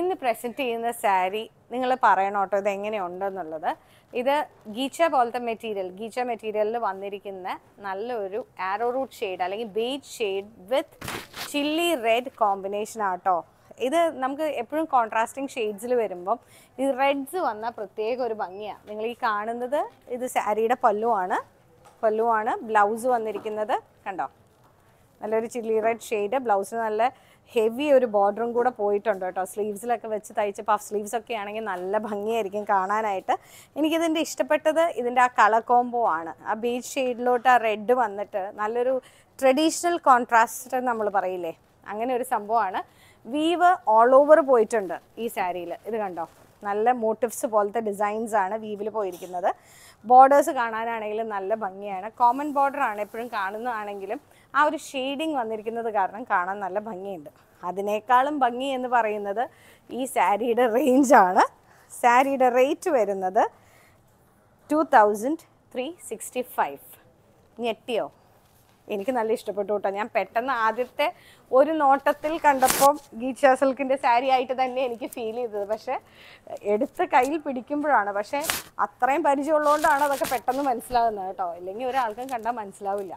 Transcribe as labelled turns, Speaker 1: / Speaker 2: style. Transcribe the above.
Speaker 1: ഇന്ന് പ്രസൻറ്റ് ചെയ്യുന്ന സാരി നിങ്ങൾ പറയണോട്ടോ ഇത് എങ്ങനെയുണ്ടെന്നുള്ളത് ഇത് ഗീച്ച പോലത്തെ മെറ്റീരിയൽ ഗീച്ച മെറ്റീരിയലിൽ വന്നിരിക്കുന്ന നല്ലൊരു ആരോ റൂട്ട് ഷെയ്ഡ് അല്ലെങ്കിൽ beige shade with chilli red combination ആട്ടോ ഇത് നമുക്ക് എപ്പോഴും കോൺട്രാസ്റ്റിംഗ് ഷെയ്ഡ്സിൽ വരുമ്പം ഈ റെഡ്സ് വന്ന പ്രത്യേക ഒരു ഭംഗിയാണ് നിങ്ങൾ ഈ കാണുന്നത് ഇത് സാരിയുടെ പല്ലുവാണ് പല്ലുവാണ് ബ്ലൗസ് വന്നിരിക്കുന്നത് കണ്ടോ നല്ലൊരു ചില്ലി റെഡ് ഷെയ്ഡ് ബ്ലൗസിന് നല്ല ഹെവി ഒരു ബോർഡറും കൂടെ പോയിട്ടുണ്ട് കേട്ടോ സ്ലീവ്സിലൊക്കെ വെച്ച് തയ്ച്ച് പഫ് സ്ലീവ്സ് ഒക്കെ ആണെങ്കിൽ നല്ല ഭംഗിയായിരിക്കും കാണാനായിട്ട് എനിക്കിതിൻ്റെ ഇഷ്ടപ്പെട്ടത് ഇതിൻ്റെ ആ കളർ കോംബോ ആണ് ആ ബീച്ച് ഷെയ്ഡിലോട്ട് ആ റെഡ് വന്നിട്ട് നല്ലൊരു ട്രഡീഷണൽ കോൺട്രാസ്റ്റ് നമ്മൾ പറയില്ലേ അങ്ങനെ ഒരു സംഭവമാണ് വീവ് ഓൾ ഓവർ പോയിട്ടുണ്ട് ഈ സാരിയിൽ ഇത് കണ്ടോ നല്ല മോട്ടിവ്സ് പോലത്തെ ഡിസൈൻസ് ആണ് വീവിൽ പോയിരിക്കുന്നത് ബോർഡേഴ്സ് കാണാനാണെങ്കിലും നല്ല ഭംഗിയാണ് കോമൺ ബോർഡർ ആണ് എപ്പോഴും കാണുന്നതാണെങ്കിലും ആ ഒരു ഷെയ്ഡിങ് വന്നിരിക്കുന്നത് കാരണം കാണാൻ നല്ല ഭംഗിയുണ്ട് അതിനേക്കാളും ഭംഗി എന്ന് പറയുന്നത് ഈ സാരിയുടെ റേഞ്ചാണ് സാരിയുടെ റേറ്റ് വരുന്നത് two thousand three sixty five ഞെട്ടിയോ എനിക്ക് നല്ല ഇഷ്ടപ്പെട്ടു കേട്ടോ ഞാൻ പെട്ടെന്ന് ആദ്യത്തെ ഒരു നോട്ടത്തിൽ കണ്ടപ്പോൾ ഗീച്ച സിൽക്കിൻ്റെ സാരി ആയിട്ട് തന്നെ എനിക്ക് ഫീൽ ചെയ്തത് പക്ഷേ എടുത്ത് കയ്യിൽ പിടിക്കുമ്പോഴാണ് പക്ഷേ അത്രയും പരിചയമുള്ളതുകൊണ്ടാണ് അതൊക്കെ പെട്ടെന്ന് മനസ്സിലാകുന്നത് കേട്ടോ ഇല്ലെങ്കിൽ ഒരാൾക്കും കണ്ടാൽ മനസ്സിലാവില്ല